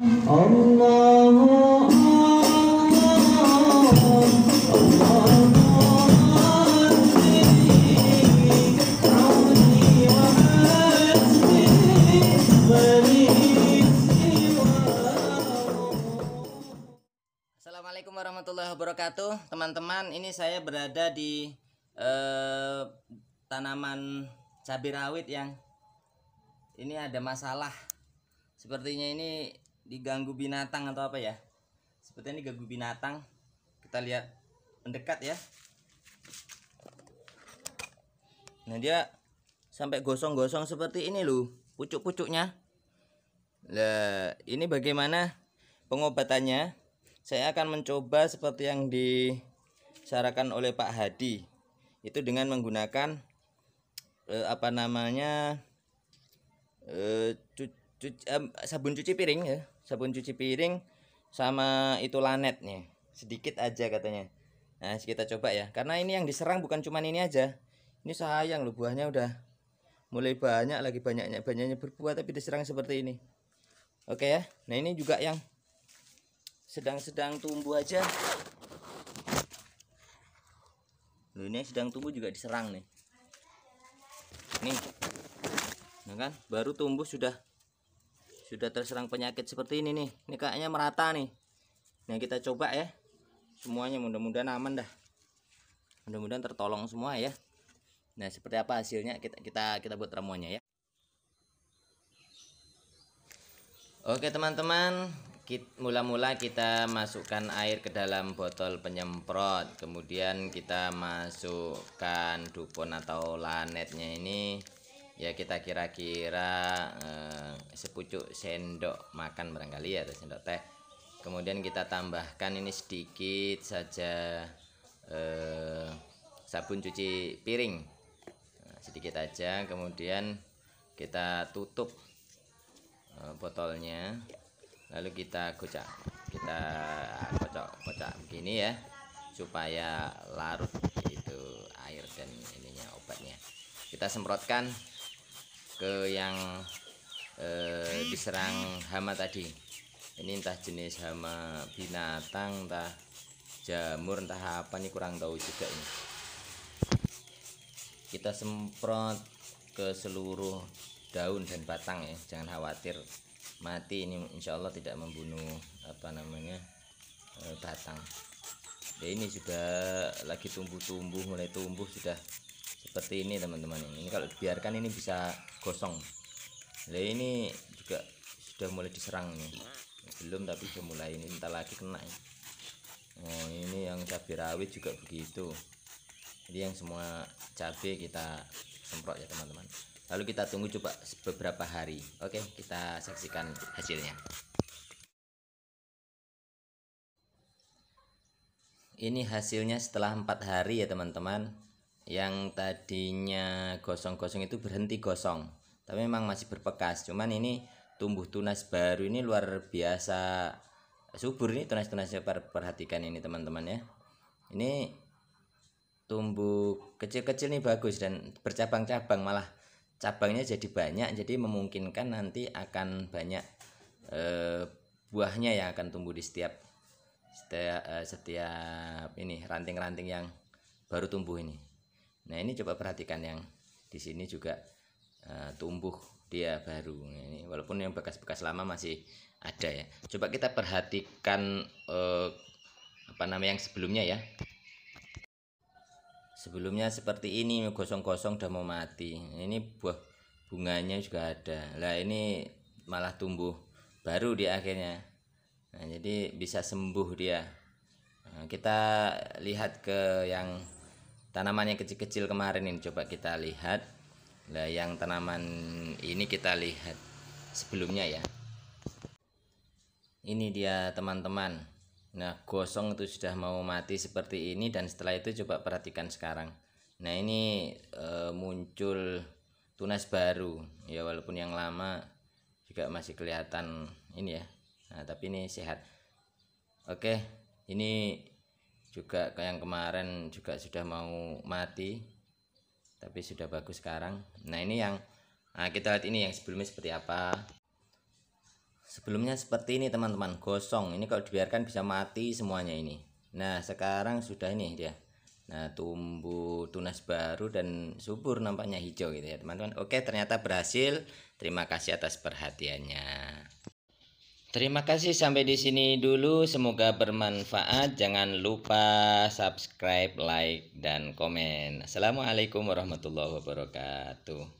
Assalamualaikum warahmatullahi wabarakatuh teman-teman ini saya berada di eh, tanaman cabai rawit yang ini ada masalah sepertinya ini diganggu binatang atau apa ya seperti ini diganggu binatang kita lihat mendekat ya nah dia sampai gosong-gosong seperti ini loh pucuk-pucuknya nah ini bagaimana pengobatannya saya akan mencoba seperti yang disarankan oleh Pak Hadi itu dengan menggunakan eh, apa namanya eh, cuci cuci, um, sabun cuci piring ya sabun cuci piring sama itu lanetnya sedikit aja katanya nah kita coba ya karena ini yang diserang bukan cuman ini aja ini sayang loh buahnya udah mulai banyak lagi banyaknya banyaknya berbuah tapi diserang seperti ini oke ya nah ini juga yang sedang-sedang tumbuh aja loh ini sedang tumbuh juga diserang nih nih nah kan baru tumbuh sudah sudah terserang penyakit seperti ini nih ini kayaknya merata nih nah kita coba ya semuanya mudah-mudahan aman dah mudah-mudahan tertolong semua ya nah seperti apa hasilnya kita kita kita buat ramuannya ya oke teman-teman mula-mula kita masukkan air ke dalam botol penyemprot kemudian kita masukkan dupon atau lanetnya ini ya kita kira-kira eh, sepucuk sendok makan barangkali ya sendok teh kemudian kita tambahkan ini sedikit saja eh, sabun cuci piring nah, sedikit aja kemudian kita tutup eh, botolnya lalu kita kocok kita kocok-kocok begini ya supaya larut itu air dan ininya obatnya kita semprotkan ke yang eh, diserang hama tadi ini entah jenis hama binatang entah jamur entah apa nih kurang tahu juga ini kita semprot ke seluruh daun dan batang ya jangan khawatir mati ini insya Allah tidak membunuh apa namanya eh, batang ya ini sudah lagi tumbuh-tumbuh mulai tumbuh sudah seperti ini teman-teman ini kalau dibiarkan ini bisa gosong nah ini juga sudah mulai diserang nih belum tapi sudah mulai ini entah lagi kena oh ini yang cabai rawit juga begitu jadi yang semua cabai kita semprot ya teman-teman lalu kita tunggu coba beberapa hari oke kita saksikan hasilnya ini hasilnya setelah empat hari ya teman-teman yang tadinya gosong-gosong itu berhenti gosong tapi memang masih berbekas cuman ini tumbuh tunas baru ini luar biasa subur nih tunas-tunasnya perhatikan ini teman-teman ya ini tumbuh kecil-kecil nih bagus dan bercabang-cabang malah cabangnya jadi banyak jadi memungkinkan nanti akan banyak e, buahnya yang akan tumbuh di setiap setiap, eh, setiap ini ranting-ranting yang baru tumbuh ini Nah ini coba perhatikan yang di sini juga uh, tumbuh dia baru ini walaupun yang bekas-bekas lama masih ada ya. Coba kita perhatikan uh, apa namanya yang sebelumnya ya. Sebelumnya seperti ini gosong-gosong udah mau mati. Ini buah bunganya juga ada. Lah ini malah tumbuh baru di akhirnya. Nah, jadi bisa sembuh dia. Nah, kita lihat ke yang tanaman yang kecil-kecil kemarin ini coba kita lihat nah yang tanaman ini kita lihat sebelumnya ya ini dia teman-teman nah gosong itu sudah mau mati seperti ini dan setelah itu coba perhatikan sekarang nah ini e, muncul tunas baru ya walaupun yang lama juga masih kelihatan ini ya nah tapi ini sehat oke ini juga yang kemarin juga sudah mau mati tapi sudah bagus sekarang nah ini yang nah kita lihat ini yang sebelumnya seperti apa sebelumnya seperti ini teman-teman gosong ini kalau dibiarkan bisa mati semuanya ini nah sekarang sudah ini dia nah tumbuh tunas baru dan subur nampaknya hijau gitu ya teman-teman oke ternyata berhasil terima kasih atas perhatiannya Terima kasih sampai di sini dulu. Semoga bermanfaat. Jangan lupa subscribe, like, dan komen. Assalamualaikum warahmatullahi wabarakatuh.